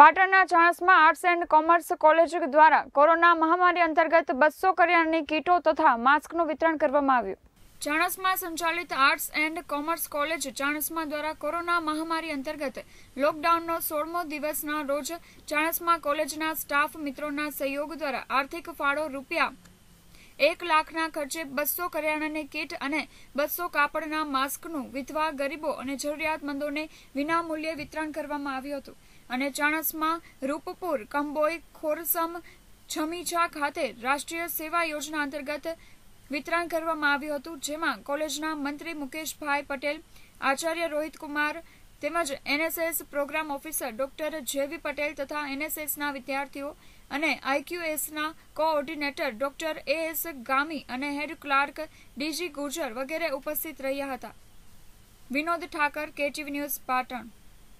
પાટણના Chanasma arts and commerce college દ્વારા corona મહામારી અંતર્ગત બસો કરિયાણાની કીટો તથા માસ્કનું વિતરણ કરવામાં આવ્યું ચાણસમાં સંચાલિત arts and commerce college Chanasma દ્વારા કોરોના મહામારી અંતર્ગત લોકડાઉનનો સોળમો દિવસના રોજ ચાણસમાં કોલેજના સ્ટાફ મિત્રોના સહયોગ દ્વારા આર્થિક ફાળો રૂપિયા એક લાખના ખર્ચે બસો કરિયાણાની કીટ અને બસો કાપડના માસ્કનું વિધવા ગરીબો અને જરૂરિયાતમંદોને વિનામૂલ્યે વિતરણ કરવામાં આવ્યું હતું અને ચાણસમાં રૂપપુર કંબોઈ ખોરસમ છમીછા ખાતે રાષ્ટ્રીય સેવા યોજના અંતર્ગત વિતરણ કરવામાં આવ્યું હતું જેમાં કોલેજના મંત્રી મુકેશભાઈ પટેલ આચાર્ય રોહિતકુમાર તેમજ એનએસએસ પ્રોગ્રામ ઓફિસર ડોક્ટર જેવી પટેલ તથા એનએસએસના વિદ્યાર્થીઓ અને આઈક્યુએસના coordinator doctor A S Gami અને હેડ ક્લાર્ક ડીજી ગુર્જર વગેરે ઉપસ્થિત રહ્યા હતા વિનોદ ઠાકર કેટીવી ન્યૂઝ પાટણ